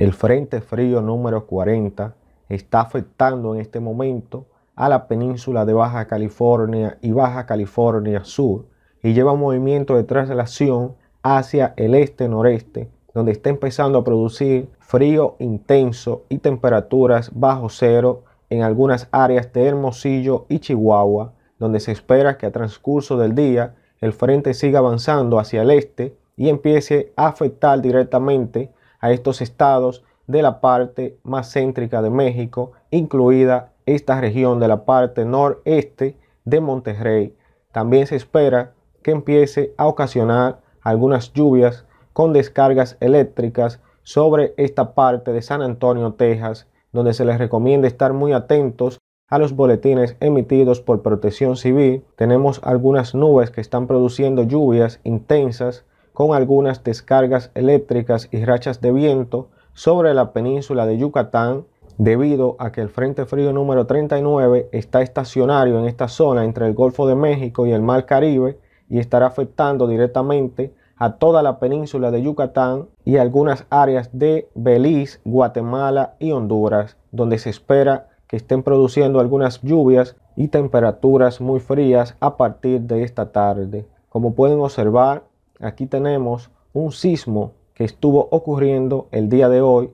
El Frente Frío número 40 está afectando en este momento a la península de Baja California y Baja California Sur y lleva un movimiento de traslación hacia el este-noreste, donde está empezando a producir frío intenso y temperaturas bajo cero en algunas áreas de Hermosillo y Chihuahua, donde se espera que a transcurso del día el frente siga avanzando hacia el este y empiece a afectar directamente a estos estados de la parte más céntrica de México, incluida esta región de la parte noreste de Monterrey. También se espera que empiece a ocasionar algunas lluvias con descargas eléctricas sobre esta parte de San Antonio, Texas, donde se les recomienda estar muy atentos a los boletines emitidos por Protección Civil. Tenemos algunas nubes que están produciendo lluvias intensas con algunas descargas eléctricas y rachas de viento sobre la península de Yucatán debido a que el Frente Frío número 39 está estacionario en esta zona entre el Golfo de México y el Mar Caribe y estará afectando directamente a toda la península de Yucatán y algunas áreas de Belice, Guatemala y Honduras, donde se espera que estén produciendo algunas lluvias y temperaturas muy frías a partir de esta tarde. Como pueden observar, aquí tenemos un sismo que estuvo ocurriendo el día de hoy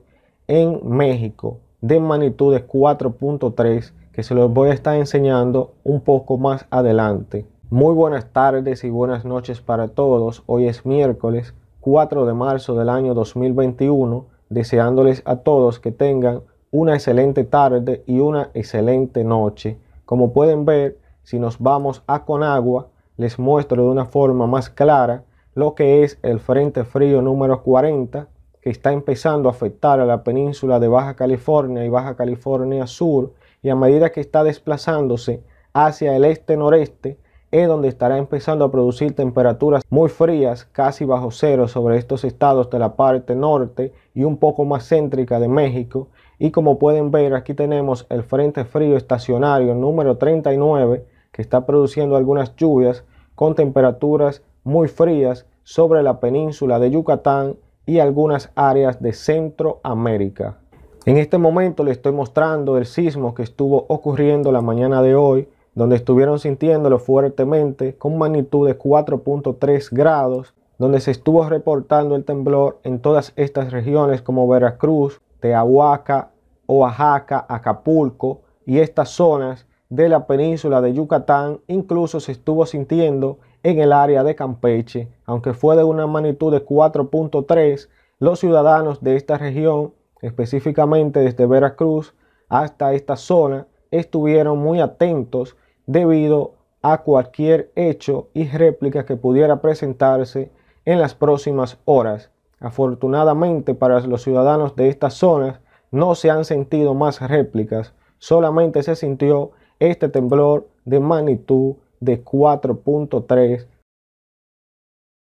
en México de magnitud de 4.3 que se los voy a estar enseñando un poco más adelante. Muy buenas tardes y buenas noches para todos. Hoy es miércoles 4 de marzo del año 2021, deseándoles a todos que tengan una excelente tarde y una excelente noche. Como pueden ver, si nos vamos a Conagua, les muestro de una forma más clara lo que es el Frente Frío número 40, que está empezando a afectar a la península de Baja California y Baja California Sur, y a medida que está desplazándose hacia el este-noreste, es donde estará empezando a producir temperaturas muy frías, casi bajo cero, sobre estos estados de la parte norte y un poco más céntrica de México. Y como pueden ver, aquí tenemos el Frente Frío Estacionario número 39, que está produciendo algunas lluvias con temperaturas muy frías sobre la península de Yucatán y algunas áreas de Centroamérica. En este momento le estoy mostrando el sismo que estuvo ocurriendo la mañana de hoy, donde estuvieron sintiéndolo fuertemente con magnitud de 4.3 grados, donde se estuvo reportando el temblor en todas estas regiones como Veracruz, Teahuaca, Oaxaca, Acapulco y estas zonas de la península de Yucatán, incluso se estuvo sintiendo en el área de Campeche, aunque fue de una magnitud de 4.3, los ciudadanos de esta región, específicamente desde Veracruz hasta esta zona, estuvieron muy atentos debido a cualquier hecho y réplica que pudiera presentarse en las próximas horas. Afortunadamente para los ciudadanos de estas zonas no se han sentido más réplicas, solamente se sintió este temblor de magnitud de 4.3